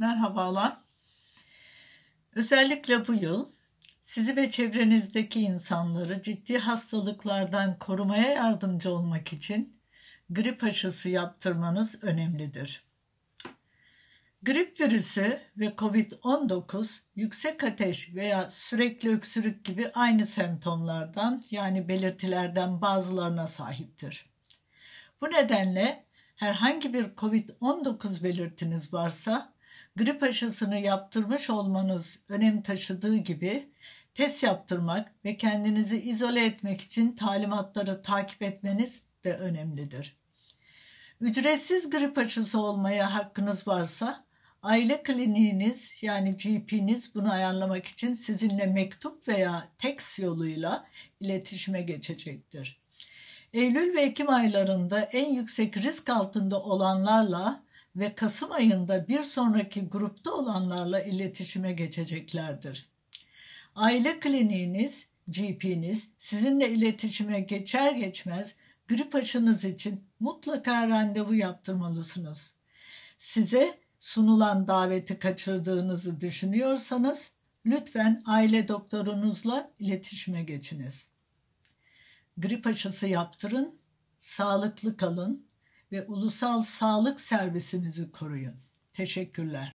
Merhabalar. Özellikle bu yıl sizi ve çevrenizdeki insanları ciddi hastalıklardan korumaya yardımcı olmak için grip aşısı yaptırmanız önemlidir. Grip virüsü ve COVID-19 yüksek ateş veya sürekli öksürük gibi aynı semptomlardan yani belirtilerden bazılarına sahiptir. Bu nedenle herhangi bir COVID-19 belirtiniz varsa grip aşısını yaptırmış olmanız önem taşıdığı gibi test yaptırmak ve kendinizi izole etmek için talimatları takip etmeniz de önemlidir. Ücretsiz grip aşısı olmaya hakkınız varsa aile kliniğiniz yani GP'niz bunu ayarlamak için sizinle mektup veya teks yoluyla iletişime geçecektir. Eylül ve Ekim aylarında en yüksek risk altında olanlarla ve Kasım ayında bir sonraki grupta olanlarla iletişime geçeceklerdir. Aile kliniğiniz, GP'niz sizinle iletişime geçer geçmez grip aşınız için mutlaka randevu yaptırmalısınız. Size sunulan daveti kaçırdığınızı düşünüyorsanız lütfen aile doktorunuzla iletişime geçiniz. Grip aşısı yaptırın, sağlıklı kalın, ve ulusal sağlık servisimizi koruyun. Teşekkürler.